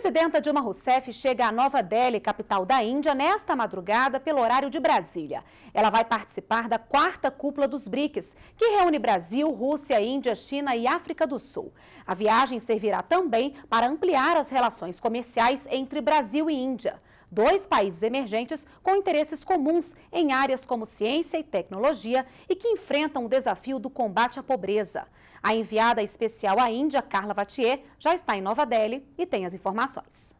presidenta Dilma Rousseff chega à Nova Delhi, capital da Índia, nesta madrugada pelo horário de Brasília. Ela vai participar da quarta cúpula dos BRICS, que reúne Brasil, Rússia, Índia, China e África do Sul. A viagem servirá também para ampliar as relações comerciais entre Brasil e Índia dois países emergentes com interesses comuns em áreas como ciência e tecnologia e que enfrentam o desafio do combate à pobreza. A enviada especial à Índia, Carla Vatier, já está em Nova Delhi e tem as informações.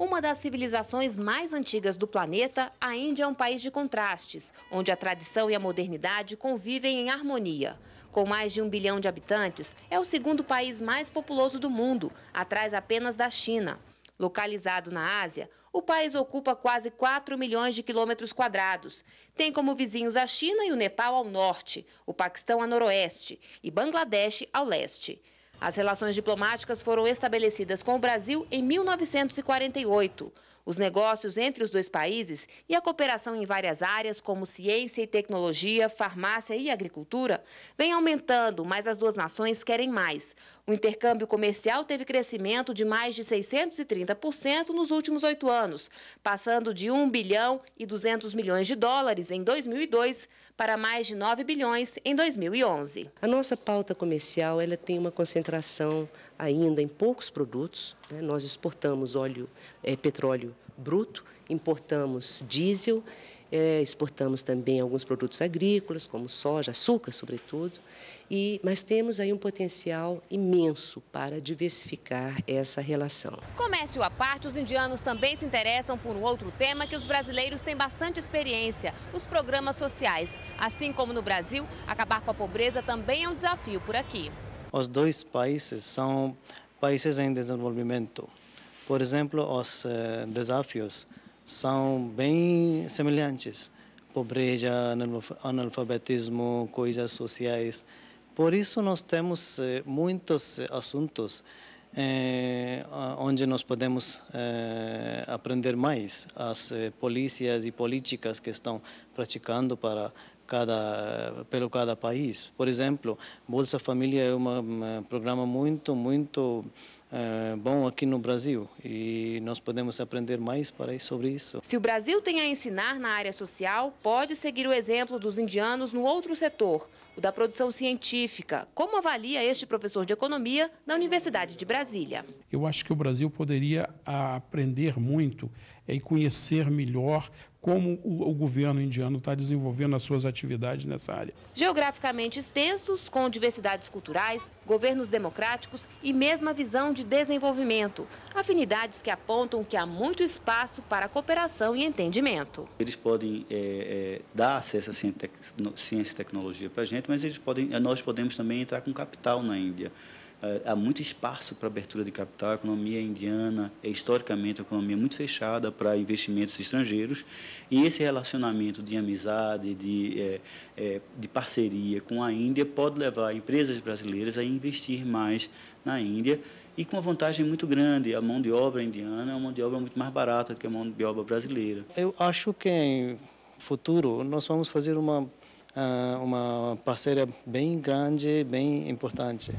Uma das civilizações mais antigas do planeta, a Índia é um país de contrastes, onde a tradição e a modernidade convivem em harmonia. Com mais de um bilhão de habitantes, é o segundo país mais populoso do mundo, atrás apenas da China. Localizado na Ásia, o país ocupa quase 4 milhões de quilômetros quadrados. Tem como vizinhos a China e o Nepal ao norte, o Paquistão a noroeste e Bangladesh ao leste. As relações diplomáticas foram estabelecidas com o Brasil em 1948. Os negócios entre os dois países e a cooperação em várias áreas, como ciência e tecnologia, farmácia e agricultura, vem aumentando, mas as duas nações querem mais. O intercâmbio comercial teve crescimento de mais de 630% nos últimos oito anos, passando de 1 bilhão e 200 milhões de dólares em 2002 para mais de 9 bilhões em 2011. A nossa pauta comercial ela tem uma concentração ainda em poucos produtos. Né? Nós exportamos óleo, é, petróleo bruto, importamos diesel, é, exportamos também alguns produtos agrícolas, como soja, açúcar, sobretudo, e, mas temos aí um potencial imenso para diversificar essa relação. Comércio à parte, os indianos também se interessam por um outro tema que os brasileiros têm bastante experiência, os programas sociais. Assim como no Brasil, acabar com a pobreza também é um desafio por aqui. Os dois países são países em desenvolvimento por exemplo, os eh, desafios são bem semelhantes. Pobreza, analfabetismo, coisas sociais. Por isso, nós temos eh, muitos assuntos eh, onde nós podemos aprender mais as polícias e políticas que estão praticando para cada pelo cada país. Por exemplo, Bolsa Família é um programa muito muito eh, bom aqui no Brasil e nós podemos aprender mais para sobre isso. Se o Brasil tem a ensinar na área social, pode seguir o exemplo dos indianos no outro setor, o da produção científica, como avalia este professor de economia da Universidade de Brasília. Eu acho que o Brasil poderia ah, aprender muito e conhecer melhor como o, governo indiano está desenvolvendo as suas atividades nessa área. Geograficamente extensos, com diversidades culturais, governos democráticos e mesma visão de de desenvolvimento, afinidades que apontam que há muito espaço para cooperação e entendimento. Eles podem é, é, dar acesso à ciência e tecnologia para a gente, mas eles podem, nós podemos também entrar com capital na Índia. É, há muito espaço para abertura de capital. A economia indiana é historicamente uma economia muito fechada para investimentos estrangeiros e esse relacionamento de amizade, de, é, é, de parceria com a Índia pode levar empresas brasileiras a investir mais na Índia e com uma vantagem muito grande. A mão de obra indiana é uma mão de obra muito mais barata do que a mão de obra brasileira. Eu acho que em futuro nós vamos fazer uma ah, uma parceria bem grande, bem importante.